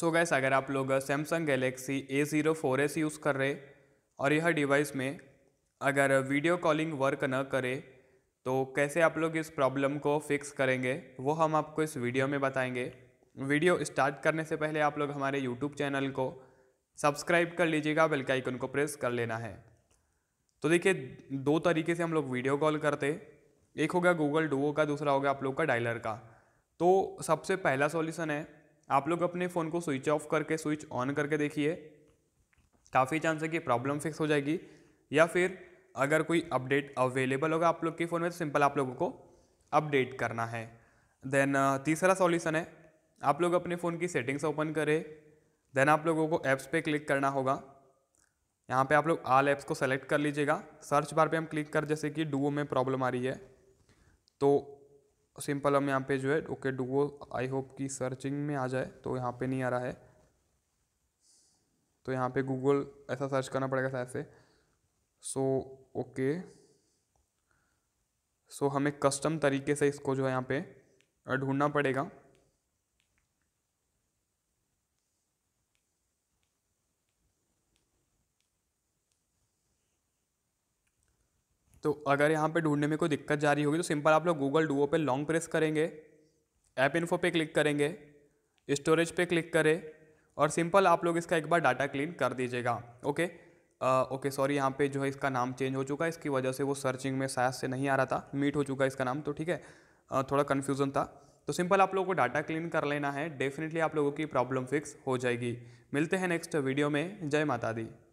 सो so gas अगर आप लोग Samsung Galaxy A zero four S use कर रहे और यह डिवाइस में अगर वीडियो कॉलिंग वर्क न करे तो कैसे आप लोग इस प्रॉब्लम को फिक्स करेंगे वो हम आपको इस वीडियो में बताएंगे वीडियो स्टार्ट करने से पहले आप लोग हमारे यूट्यूब चैनल को सब्सक्राइब कर लीजिएगा बेलकाइकन को प्रेस कर लेना है तो देखिए दो तरीके से हम लोग वीडियो कॉल करते एक होगा गूगल डुओ का दूसरा होगा आप लोग का डायलर का तो सबसे पहला सॉल्यूशन है आप लोग अपने फ़ोन को स्विच ऑफ करके स्विच ऑन करके देखिए काफ़ी चांस है कि प्रॉब्लम फिक्स हो जाएगी या फिर अगर कोई अपडेट अवेलेबल होगा आप लोग के फ़ोन में तो सिंपल आप लोगों को अपडेट करना है देन तीसरा सॉल्यूशन है आप लोग अपने फ़ोन की सेटिंग्स ओपन करें देन आप लोगों को ऐप्स पे क्लिक करना होगा यहाँ पे आप लोग आल ऐप्स को सेलेक्ट कर लीजिएगा सर्च बार पे हम क्लिक कर जैसे कि डुओ में प्रॉब्लम आ रही है तो सिंपल हम यहाँ पे जो है ओके डुओ आई होप की सर्चिंग में आ जाए तो यहाँ पे नहीं आ रहा है तो यहाँ पे गूगल ऐसा सर्च करना पड़ेगा शायद से सो ओके सो हमें कस्टम तरीके से इसको जो है यहाँ पे ढूंढना पड़ेगा तो अगर यहाँ पे ढूंढने में कोई दिक्कत जा रही होगी तो सिंपल आप लोग गूगल डुओ पे लॉन्ग प्रेस करेंगे ऐप इन्फो पे क्लिक करेंगे स्टोरेज पे क्लिक करें और सिंपल आप लोग इसका एक बार डाटा क्लीन कर दीजिएगा ओके आ, ओके सॉरी यहाँ पे जो है इसका नाम चेंज हो चुका है इसकी वजह से वो सर्चिंग में शायद से नहीं आ रहा था मीट हो चुका है इसका नाम तो ठीक है आ, थोड़ा कन्फ्यूज़न था तो सिंपल आप लोगों को डाटा क्लीन कर लेना है डेफिनेटली आप लोगों की प्रॉब्लम फिक्स हो जाएगी मिलते हैं नेक्स्ट वीडियो में जय माता दी